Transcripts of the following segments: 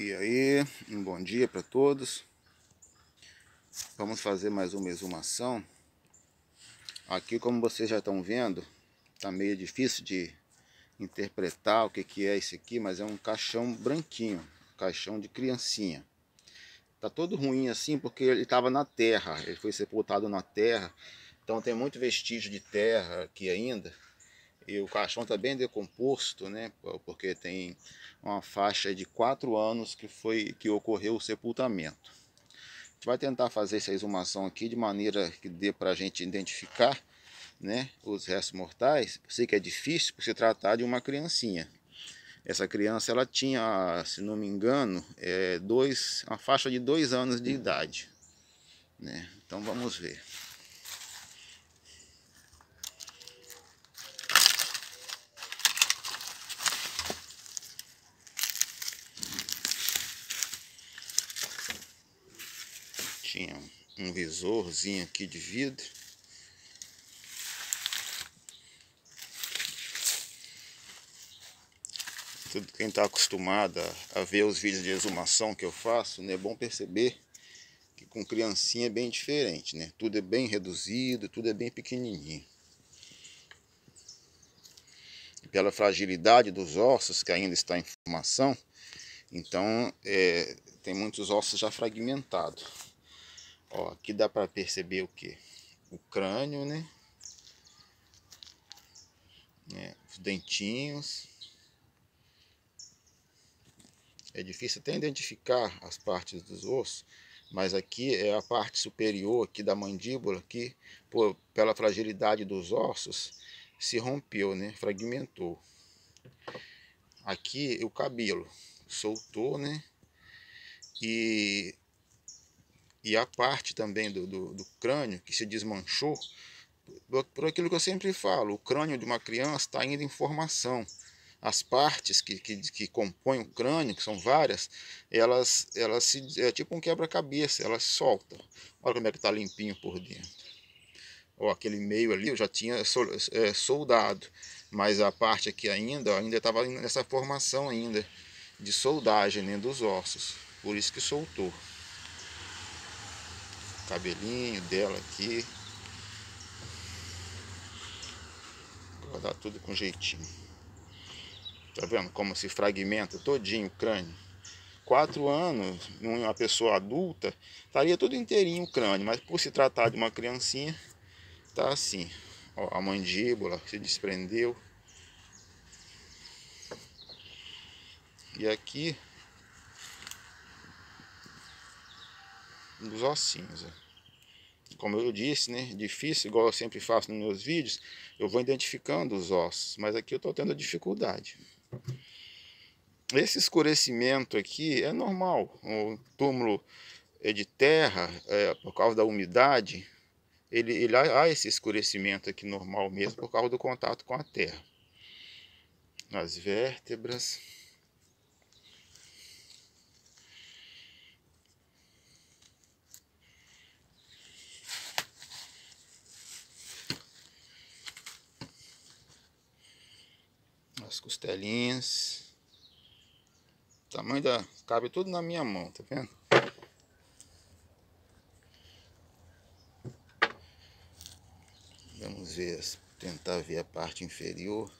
E aí, um bom dia para todos. Vamos fazer mais uma exumação. Aqui, como vocês já estão vendo, tá meio difícil de interpretar o que, que é isso aqui, mas é um caixão branquinho, caixão de criancinha. Tá todo ruim assim porque ele estava na terra, ele foi sepultado na terra, então tem muito vestígio de terra aqui ainda. E o caixão está bem decomposto, né? Porque tem uma faixa de quatro anos que foi que ocorreu o sepultamento. A gente vai tentar fazer essa exumação aqui de maneira que dê para a gente identificar, né? Os restos mortais. Eu sei que é difícil por se tratar de uma criancinha. Essa criança ela tinha, se não me engano, é dois, uma faixa de dois anos de idade, né? Então vamos ver. um visorzinho aqui de vidro. Tudo quem está acostumado a, ver os vídeos de exumação que eu faço, né, é bom perceber que com criancinha é bem diferente, né? Tudo é bem reduzido, tudo é bem pequenininho. Pela fragilidade dos ossos que ainda está em formação, então é, tem muitos ossos já fragmentados. Ó, aqui dá para perceber o que? O crânio, né? né? Os dentinhos. É difícil até identificar as partes dos ossos, mas aqui é a parte superior aqui da mandíbula que, por, pela fragilidade dos ossos, se rompeu, né? Fragmentou. Aqui o cabelo soltou, né? E e a parte também do, do, do crânio que se desmanchou, por, aquilo que eu sempre falo, o crânio de uma criança está ainda em formação as partes que, que, que, compõem o crânio, que são várias, elas, elas se. É tipo um quebra-cabeça, elas soltam. Olha como é que está limpinho por dentro. Ó, aquele meio ali eu já tinha é, soldado, mas a parte aqui ainda, ainda estava nessa formação ainda de soldagem né, dos ossos. Por isso que soltou cabelinho dela aqui. Guardar tudo com jeitinho. Tá vendo como se fragmenta todinho o crânio? Quatro anos, numa pessoa adulta, estaria todo inteirinho o crânio, mas por se tratar de uma criancinha, tá assim. Ó, a mandíbula se desprendeu. E aqui dos ossinhos. É. Como eu disse, né, difícil, igual eu sempre faço nos meus vídeos, eu vou identificando os ossos, mas aqui eu estou tendo dificuldade. Esse escurecimento aqui é normal, o túmulo é de terra, é, por causa da umidade, ele, ele há, há esse escurecimento aqui normal mesmo por causa do contato com a terra. As vértebras... as costelinhas. O tamanho da... cabe tudo na minha mão, tá vendo? Vamos ver, tentar ver a parte inferior.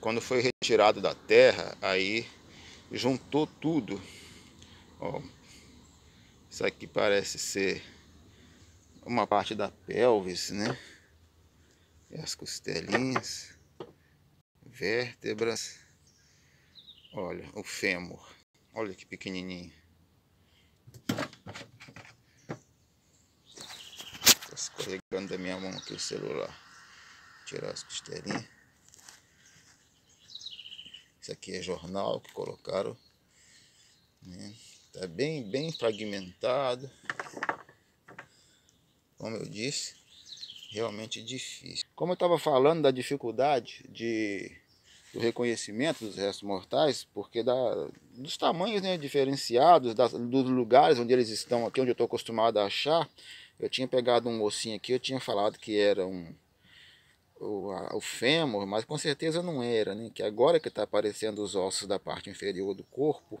Quando foi retirado da terra, aí juntou tudo. Ó, isso aqui parece ser uma parte da pelvis, né? as costelinhas, vértebras. Olha, o fêmur. Olha que pequenininho. Tá escorregando da minha mão aqui o celular. Vou tirar as costelinhas. Isso aqui é jornal que colocaram. Né? Tá bem, bem fragmentado como eu disse, realmente difícil. Como eu estava falando da dificuldade de, do reconhecimento dos restos mortais, porque da, dos tamanhos né, diferenciados, das, dos lugares onde eles estão aqui, onde eu estou acostumado a achar, eu tinha pegado um ossinho aqui, eu tinha falado que era um o, a, o fêmur, mas com certeza não era, né? Que agora que está aparecendo os ossos da parte inferior do corpo,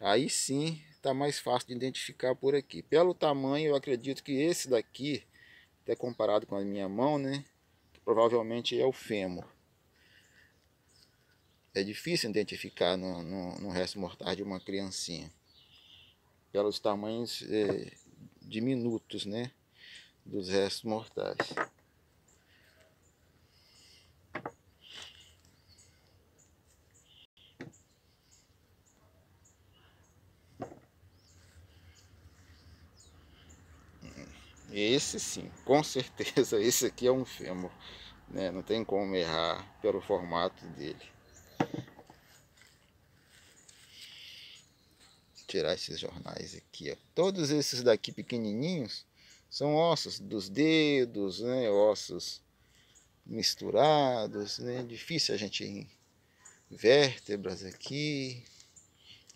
aí sim está mais fácil de identificar por aqui. Pelo tamanho, eu acredito que esse daqui, até comparado com a minha mão, né? provavelmente é o fêmur. É difícil identificar no, no, no resto mortal de uma criancinha. Pelos tamanhos é, diminutos, né? Dos restos mortais. Esse sim, com certeza, esse aqui é um fêmur. Né? Não tem como errar pelo formato dele. tirar esses jornais aqui. Ó. Todos esses daqui pequenininhos são ossos dos dedos, né? ossos misturados, né? difícil a gente vértebras aqui.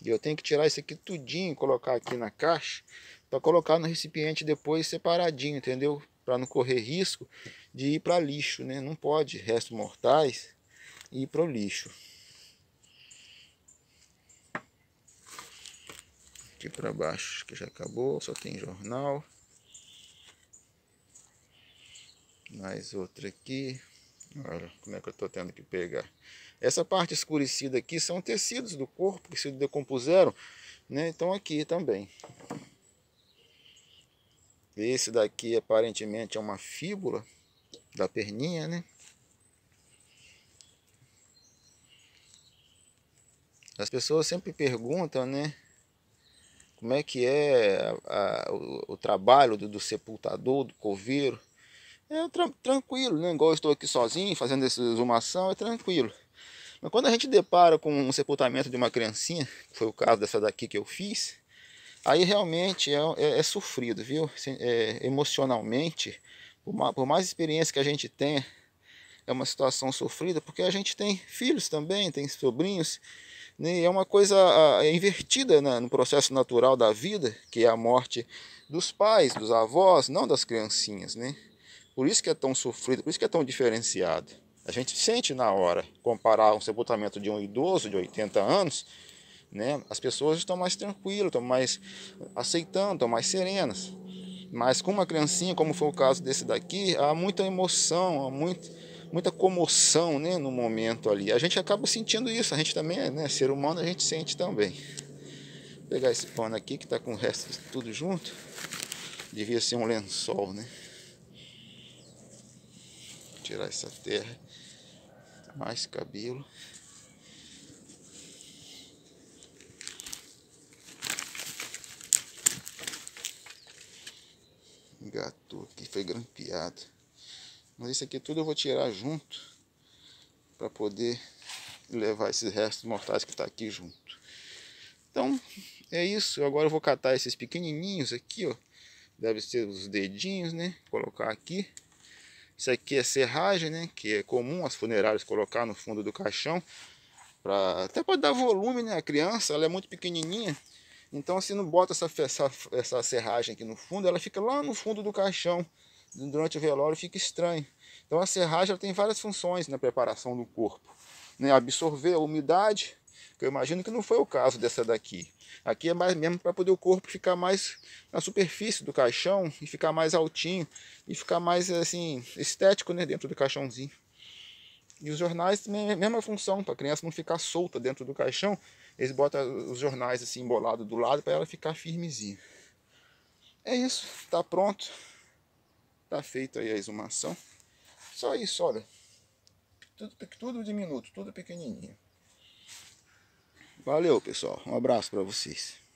E eu tenho que tirar isso aqui tudinho, colocar aqui na caixa para colocar no recipiente depois separadinho, entendeu? Para não correr risco de ir para lixo, né? Não pode restos mortais ir para o lixo. Aqui para baixo que já acabou, só tem jornal. Mais outra aqui. Olha como é que eu estou tendo que pegar. Essa parte escurecida aqui são tecidos do corpo que se decompuseram, né? Então aqui também. Esse daqui aparentemente é uma fíbula da perninha, né? As pessoas sempre perguntam, né? Como é que é a, a, o, o, trabalho do, do, sepultador, do coveiro. É tra tranquilo, né? Igual eu estou aqui sozinho fazendo essa exumação, é tranquilo. Mas quando a gente depara com um sepultamento de uma criancinha, que foi o caso dessa daqui que eu fiz, Aí realmente é, é, é sofrido, viu? Assim, é, emocionalmente, por, por mais experiência que a gente tenha, é uma situação sofrida, porque a gente tem filhos também, tem sobrinhos, né? é uma coisa é invertida né? no processo natural da vida, que é a morte dos pais, dos avós, não das criancinhas, né? Por isso que é tão sofrido, por isso que é tão diferenciado. A gente sente na hora comparar um sepultamento de um idoso de 80 anos né? As pessoas estão mais tranquilas, estão mais aceitando, estão mais serenas. Mas com uma criancinha, como foi o caso desse daqui, há muita emoção, há muito, muita comoção né, no momento ali. A gente acaba sentindo isso, a gente também, né, ser humano, a gente sente também. Vou pegar esse pano aqui que está com o resto tudo junto. Devia ser um lençol, né? Tirar essa terra, mais cabelo. engatou aqui, foi grampeado. Mas isso aqui tudo eu vou tirar junto para poder levar esses restos mortais que está aqui junto. Então, é isso. Agora eu vou catar esses pequenininhos aqui, ó. Deve ser os dedinhos, né? Colocar aqui. Isso aqui é serragem, né? Que é comum as funerárias colocar no fundo do caixão. Pra... Até pode dar volume, né? A criança, ela é muito pequenininha. Então, se assim, não bota essa, essa, essa serragem aqui no fundo, ela fica lá no fundo do caixão. Durante o velório fica estranho. Então, a serragem tem várias funções na preparação do corpo. Né? Absorver a umidade, que eu imagino que não foi o caso dessa daqui. Aqui é mais mesmo para poder o corpo ficar mais na superfície do caixão e ficar mais altinho e ficar mais assim estético né, dentro do caixãozinho. E os jornais também, é mesma função, para a criança não ficar solta dentro do caixão, eles botam os jornais assim embolados do lado para ela ficar firmezinha. É isso, tá pronto. Tá feita aí a exumação. Só isso, olha. Tudo, tudo diminuto, tudo pequenininho. Valeu, pessoal. Um abraço para vocês.